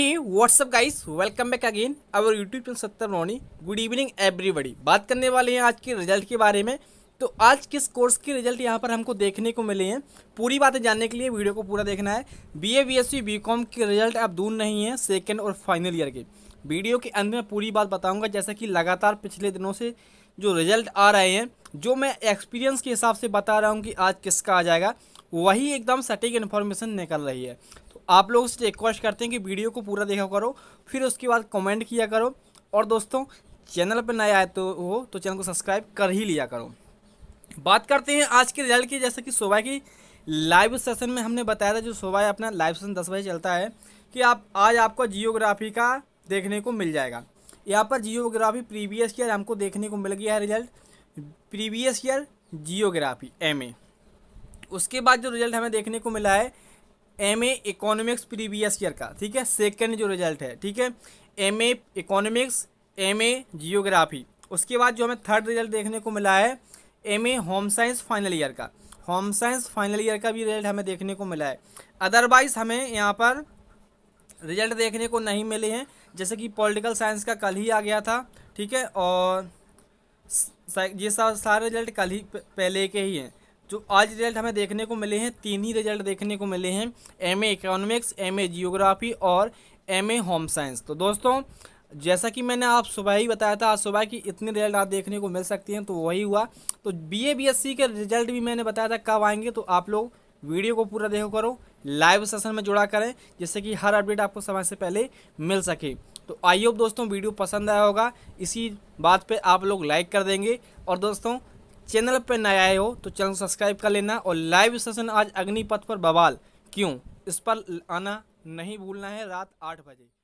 he WhatsApp guys welcome back again our YouTube channel सत्तर रोनी good evening everybody बात करने वाले हैं आज के रिजल्ट के बारे में तो आज किस कोर्स के रिजल्ट यहाँ पर हमको देखने को मिले हैं पूरी बातें जानने के लिए वीडियो को पूरा देखना है B A B S C B com के रिजल्ट अब दूर नहीं है सेकेंड और फाइनल ईयर के वीडियो के अंत में पूरी बात बताऊँगा जैसा कि लगातार पिछले दिनों से जो रिजल्ट आ रहे हैं जो मैं एक्सपीरियंस के हिसाब से बता रहा हूँ कि आज किसका आ जाएगा वही एकदम सटीक इन्फॉर्मेशन निकल रही है तो आप लोग से रिक्वेस्ट करते हैं कि वीडियो को पूरा देखा करो फिर उसके बाद कमेंट किया करो और दोस्तों चैनल पर नए आए तो हो तो चैनल को सब्सक्राइब कर ही लिया करो बात करते हैं आज के रिजल्ट की जैसे कि सुबह की लाइव सेशन में हमने बताया था जो सुबह अपना लाइव सेशन दस बजे चलता है कि आप आज आपको जियोग्राफी का देखने को मिल जाएगा यहाँ पर जियोग्राफी प्रीवियस ईयर हमको देखने को मिल गया है result previous year geography M उसके बाद जो रिजल्ट हमें देखने को मिला है M A economics previous year का ठीक है सेकेंड जो रिजल्ट है ठीक है M A economics M A geography उसके बाद जो हमें थर्ड रिजल्ट देखने को मिला है M A home science final year का होम साइंस फाइनल ईयर का भी रिजल्ट हमें देखने को मिला है अदरवाइज हमें यहाँ पर रिजल्ट देखने को नहीं मिले हैं जैसे कि पॉलिटिकल साइंस का कल ही आ गया था ठीक है और ये सारे रिजल्ट कल ही पहले के ही हैं जो आज रिजल्ट हमें देखने को मिले हैं तीन ही रिजल्ट देखने को मिले हैं M A economics M A geography और एम ए होम साइंस तो दोस्तों जैसा कि मैंने आप सुबह ही बताया था आज सुबह कि इतने रिजल्ट आप देखने को मिल सकती हैं तो वही हुआ तो B A B S C के रिजल्ट भी मैंने बताया था कब आएंगे तो आप लोग वीडियो को पूरा देखो करो लाइव सेशन में जुड़ा करें जिससे कि हर अपडेट आपको समय से पहले मिल सके तो आइए दोस्तों वीडियो पसंद आया होगा इसी बात पे आप लोग लाइक कर देंगे और दोस्तों चैनल पर नया आए हो तो चैनल सब्सक्राइब कर लेना और लाइव सेशन आज अग्निपथ पर बवाल क्यों इस पर आना नहीं भूलना है रात आठ बजे